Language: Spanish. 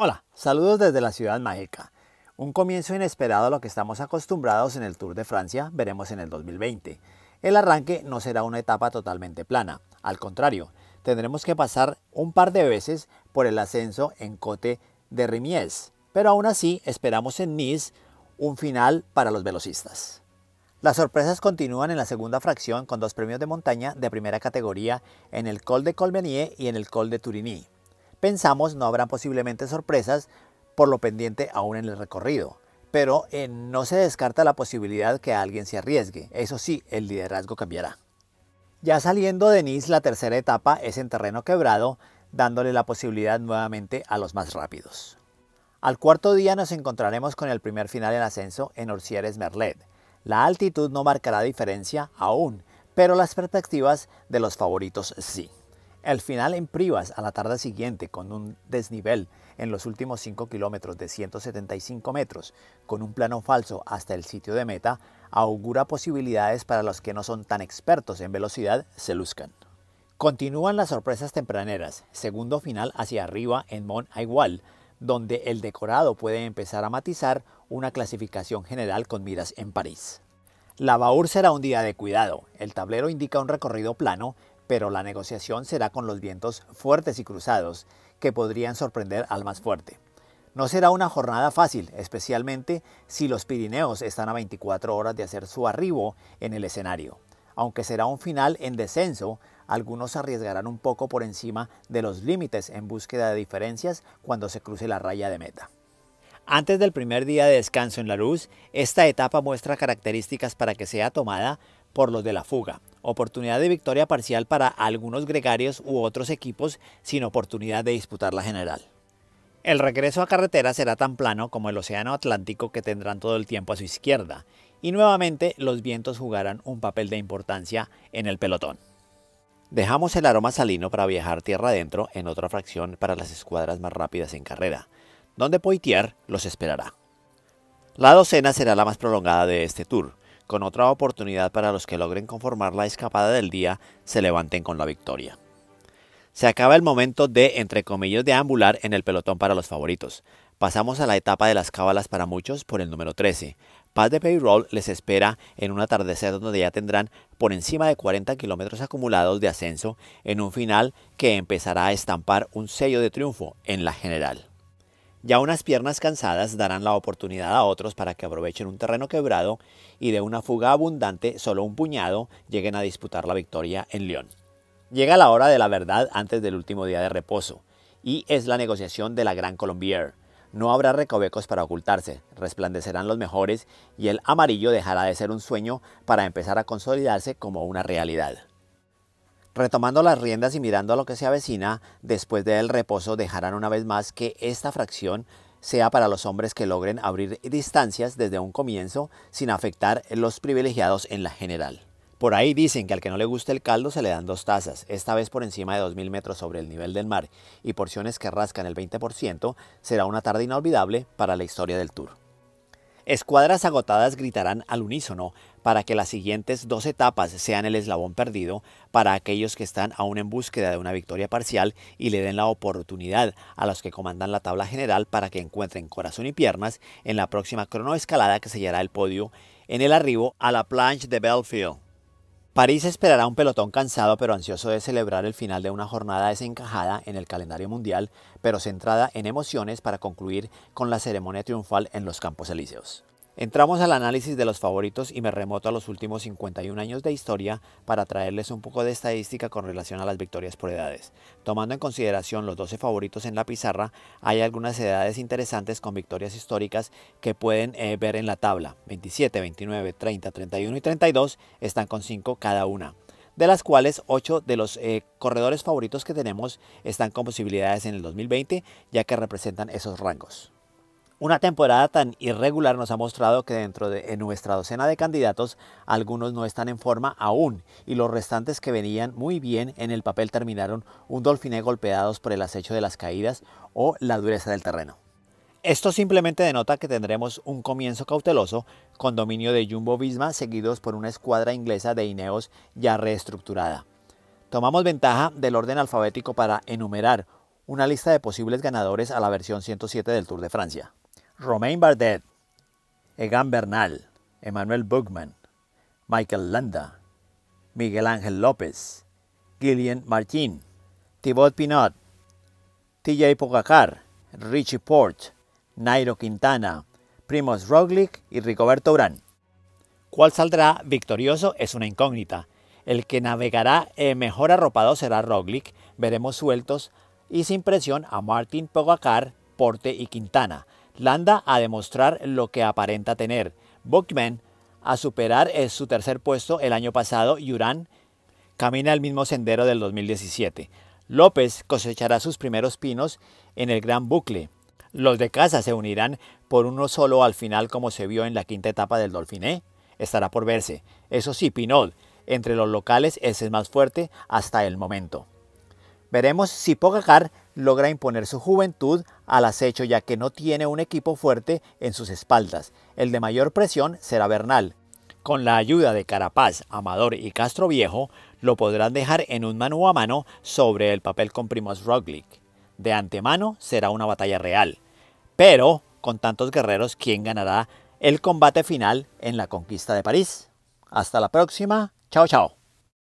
Hola, saludos desde la ciudad mágica. Un comienzo inesperado a lo que estamos acostumbrados en el Tour de Francia veremos en el 2020. El arranque no será una etapa totalmente plana, al contrario, tendremos que pasar un par de veces por el ascenso en Cote de Rimies, pero aún así esperamos en Nice un final para los velocistas. Las sorpresas continúan en la segunda fracción con dos premios de montaña de primera categoría en el Col de Colmenier y en el Col de Turini. Pensamos no habrán posiblemente sorpresas por lo pendiente aún en el recorrido, pero eh, no se descarta la posibilidad que alguien se arriesgue. Eso sí, el liderazgo cambiará. Ya saliendo de Nice, la tercera etapa es en terreno quebrado, dándole la posibilidad nuevamente a los más rápidos. Al cuarto día nos encontraremos con el primer final en ascenso en orcières Merlet. La altitud no marcará diferencia aún, pero las perspectivas de los favoritos sí. El final en Privas a la tarde siguiente con un desnivel en los últimos 5 kilómetros de 175 metros con un plano falso hasta el sitio de meta augura posibilidades para los que no son tan expertos en velocidad se luzcan. Continúan las sorpresas tempraneras, segundo final hacia arriba en Mont Aigual, donde el decorado puede empezar a matizar una clasificación general con miras en París. La Baur será un día de cuidado. El tablero indica un recorrido plano, pero la negociación será con los vientos fuertes y cruzados, que podrían sorprender al más fuerte. No será una jornada fácil, especialmente si los Pirineos están a 24 horas de hacer su arribo en el escenario. Aunque será un final en descenso, algunos arriesgarán un poco por encima de los límites en búsqueda de diferencias cuando se cruce la raya de meta. Antes del primer día de descanso en la luz, esta etapa muestra características para que sea tomada por los de la fuga. Oportunidad de victoria parcial para algunos gregarios u otros equipos sin oportunidad de disputar la general. El regreso a carretera será tan plano como el océano Atlántico que tendrán todo el tiempo a su izquierda, y nuevamente los vientos jugarán un papel de importancia en el pelotón. Dejamos el aroma salino para viajar tierra adentro en otra fracción para las escuadras más rápidas en carrera, donde Poitier los esperará. La docena será la más prolongada de este tour, con otra oportunidad para los que logren conformar la escapada del día se levanten con la victoria. Se acaba el momento de, entre comillas, ambular en el pelotón para los favoritos. Pasamos a la etapa de las cábalas para muchos por el número 13. Paz de Payroll les espera en un atardecer donde ya tendrán por encima de 40 kilómetros acumulados de ascenso en un final que empezará a estampar un sello de triunfo en la general. Ya unas piernas cansadas darán la oportunidad a otros para que aprovechen un terreno quebrado y de una fuga abundante solo un puñado lleguen a disputar la victoria en León. Llega la hora de la verdad antes del último día de reposo y es la negociación de la Gran Colombier. No habrá recovecos para ocultarse, resplandecerán los mejores y el amarillo dejará de ser un sueño para empezar a consolidarse como una realidad. Retomando las riendas y mirando a lo que se avecina, después del reposo dejarán una vez más que esta fracción sea para los hombres que logren abrir distancias desde un comienzo sin afectar los privilegiados en la general. Por ahí dicen que al que no le guste el caldo se le dan dos tazas, esta vez por encima de 2.000 metros sobre el nivel del mar, y porciones que rascan el 20%, será una tarde inolvidable para la historia del tour. Escuadras agotadas gritarán al unísono para que las siguientes dos etapas sean el eslabón perdido para aquellos que están aún en búsqueda de una victoria parcial y le den la oportunidad a los que comandan la tabla general para que encuentren corazón y piernas en la próxima cronoescalada que sellará el podio en el arribo a la planche de Belfield. París esperará un pelotón cansado pero ansioso de celebrar el final de una jornada desencajada en el calendario mundial, pero centrada en emociones para concluir con la ceremonia triunfal en los Campos Elíseos. Entramos al análisis de los favoritos y me remoto a los últimos 51 años de historia para traerles un poco de estadística con relación a las victorias por edades. Tomando en consideración los 12 favoritos en la pizarra, hay algunas edades interesantes con victorias históricas que pueden eh, ver en la tabla. 27, 29, 30, 31 y 32 están con 5 cada una de las cuales 8 de los eh, corredores favoritos que tenemos están con posibilidades en el 2020, ya que representan esos rangos. Una temporada tan irregular nos ha mostrado que dentro de nuestra docena de candidatos algunos no están en forma aún y los restantes que venían muy bien en el papel terminaron un dolfiné golpeados por el acecho de las caídas o la dureza del terreno. Esto simplemente denota que tendremos un comienzo cauteloso con dominio de Jumbo Visma seguidos por una escuadra inglesa de Ineos ya reestructurada. Tomamos ventaja del orden alfabético para enumerar una lista de posibles ganadores a la versión 107 del Tour de Francia. Romain Bardet, Egan Bernal, Emanuel Bugman, Michael Landa, Miguel Ángel López, Gillian Martin, Thibaut Pinot, TJ Pogacar, Richie Port, Nairo Quintana, Primos Roglic y Ricoberto Urán. ¿Cuál saldrá victorioso? Es una incógnita. El que navegará mejor arropado será Roglic. Veremos sueltos y sin presión a Martin Pogacar, Porte y Quintana. Landa a demostrar lo que aparenta tener, Bookman a superar eh, su tercer puesto el año pasado y camina el mismo sendero del 2017. López cosechará sus primeros pinos en el gran bucle. Los de casa se unirán por uno solo al final como se vio en la quinta etapa del Dolfiné. Estará por verse. Eso sí, Pinot, entre los locales es el más fuerte hasta el momento. Veremos si Pogacar logra imponer su juventud al acecho ya que no tiene un equipo fuerte en sus espaldas. El de mayor presión será Bernal. Con la ayuda de Carapaz, Amador y Castro Viejo, lo podrán dejar en un mano a mano sobre el papel con Primoz Roglic. De antemano será una batalla real. Pero, con tantos guerreros, ¿quién ganará el combate final en la conquista de París? Hasta la próxima. Chao, chao.